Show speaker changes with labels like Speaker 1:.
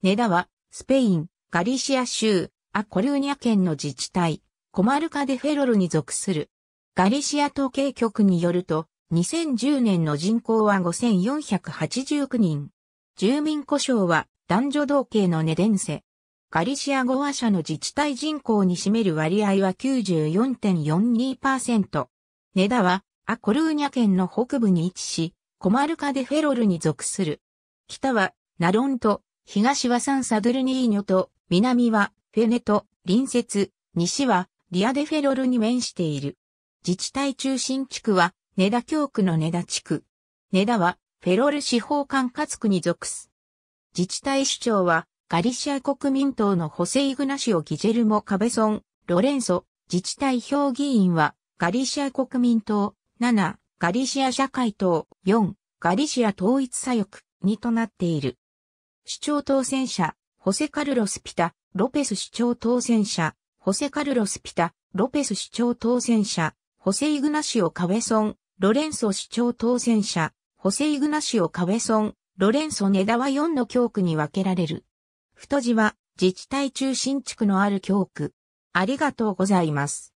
Speaker 1: ネダは、スペイン、ガリシア州、アコルーニャ県の自治体、コマルカデフェロルに属する。ガリシア統計局によると、2010年の人口は5489人。住民故障は男女同系のネデンセ。ガリシア語話者の自治体人口に占める割合は94.42%。ネダはアコルーニャ県の北部に位置し、コマルカデフェロルに属する。北はナロンと東はサンサドルニーニョと、南はフェネと隣接、西はリアデフェロルに面している。自治体中心地区は、ネダ教区のネダ地区。ネダは、フェロル司法管轄区に属す。自治体首長は、ガリシア国民党のホセイグナシオ・ギジェルモ・カベソン、ロレンソ、自治体評議員は、ガリシア国民党、7、ガリシア社会党、4、ガリシア統一左翼、2となっている。市長当選者、ホセカルロス・ピタ、ロペス市長当選者、ホセカルロス・ピタ、ロペス市長当選者、ホセイグナシオ・カウェソン、ロレンソ市長当選者、ホセイグナシオ・カウェソン、ロレンソ・ネダは4の教区に分けられる。太字は自治体中心地区のある教区。ありがとうございます。